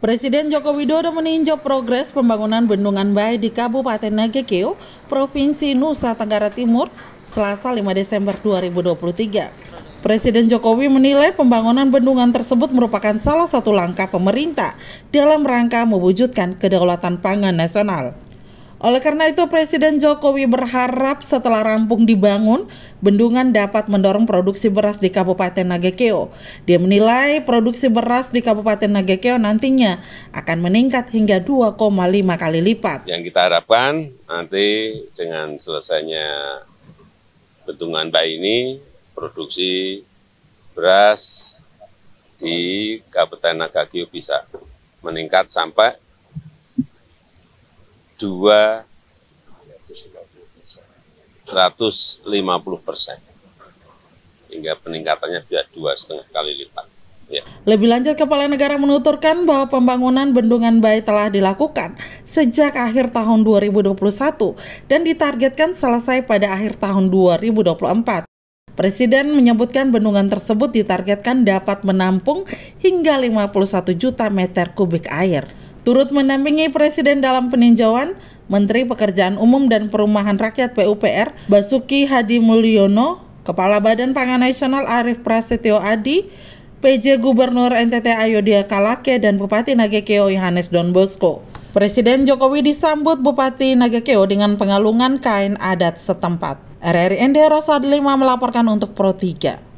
Presiden Joko Widodo meninjau progres pembangunan Bendungan bayi di Kabupaten Nagekeo, Provinsi Nusa Tenggara Timur, Selasa 5 Desember 2023. Presiden Jokowi menilai pembangunan bendungan tersebut merupakan salah satu langkah pemerintah dalam rangka mewujudkan kedaulatan pangan nasional. Oleh karena itu, Presiden Jokowi berharap setelah rampung dibangun, bendungan dapat mendorong produksi beras di Kabupaten Nagekeo. Dia menilai produksi beras di Kabupaten Nagekeo nantinya akan meningkat hingga 2,5 kali lipat. Yang kita harapkan nanti dengan selesainya bendungan bayi ini, produksi beras di Kabupaten Nagekeo bisa meningkat sampai dua ratus lima puluh persen hingga peningkatannya sudah dua setengah kali lipat. Ya. Lebih lanjut, Kepala Negara menuturkan bahwa pembangunan Bendungan Bayi telah dilakukan sejak akhir tahun 2021 dan ditargetkan selesai pada akhir tahun 2024. Presiden menyebutkan bendungan tersebut ditargetkan dapat menampung hingga 51 juta meter kubik air. Turut mendampingi Presiden dalam peninjauan, Menteri Pekerjaan Umum dan Perumahan Rakyat PUPR Basuki Hadi Mulyono, Kepala Badan Pangan Nasional Arief Prasetyo Adi, PJ Gubernur NTT Ayodhya Kalake dan Bupati Nagekeo Yohanes Don Bosco. Presiden Jokowi disambut Bupati Nagekeo dengan pengalungan kain adat setempat. RRI Rosadlima melaporkan untuk Pro 3.